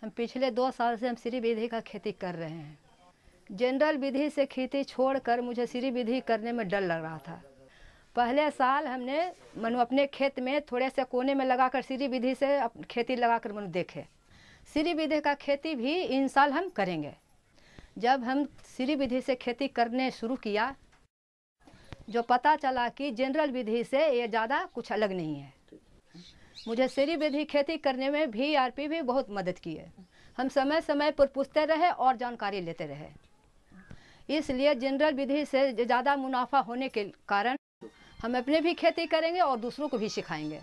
हम पिछले दो साल से हम श्री विधि का खेती कर रहे हैं जनरल विधि से खेती छोड़कर मुझे श्री विधि करने में डर लग रहा था पहले साल हमने मनु अपने खेत में थोड़े से कोने में लगाकर श्री विधि से खेती लगाकर मनु देखे श्री विधि का खेती भी इन साल हम करेंगे जब हम श्री विधि से खेती करने शुरू किया जो पता चला कि जनरल विधि से ये ज़्यादा कुछ अलग नहीं है मुझे श्री विधि खेती करने में भी पी भी बहुत मदद की है हम समय समय पर पूछते रहे और जानकारी लेते रहे इसलिए जनरल विधि से ज़्यादा मुनाफा होने के कारण हम अपने भी खेती करेंगे और दूसरों को भी सिखाएंगे